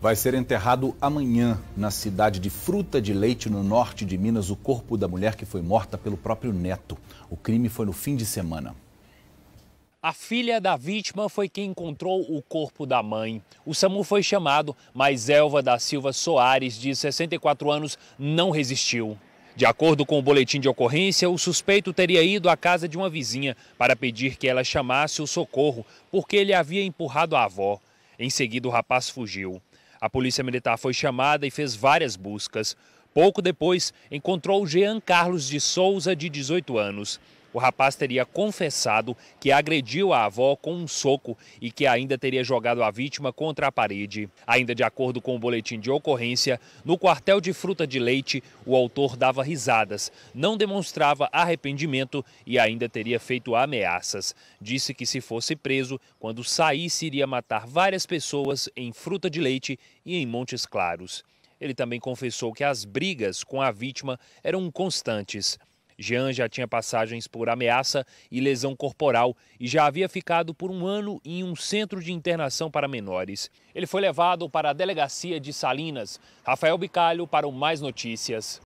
Vai ser enterrado amanhã, na cidade de Fruta de Leite, no norte de Minas, o corpo da mulher que foi morta pelo próprio neto. O crime foi no fim de semana. A filha da vítima foi quem encontrou o corpo da mãe. O SAMU foi chamado, mas Elva da Silva Soares, de 64 anos, não resistiu. De acordo com o boletim de ocorrência, o suspeito teria ido à casa de uma vizinha para pedir que ela chamasse o socorro, porque ele havia empurrado a avó. Em seguida, o rapaz fugiu. A polícia militar foi chamada e fez várias buscas. Pouco depois, encontrou Jean Carlos de Souza, de 18 anos. O rapaz teria confessado que agrediu a avó com um soco e que ainda teria jogado a vítima contra a parede. Ainda de acordo com o boletim de ocorrência, no quartel de Fruta de Leite, o autor dava risadas, não demonstrava arrependimento e ainda teria feito ameaças. Disse que se fosse preso, quando saísse iria matar várias pessoas em Fruta de Leite e em Montes Claros. Ele também confessou que as brigas com a vítima eram constantes. Jean já tinha passagens por ameaça e lesão corporal e já havia ficado por um ano em um centro de internação para menores. Ele foi levado para a delegacia de Salinas. Rafael Bicalho para o Mais Notícias.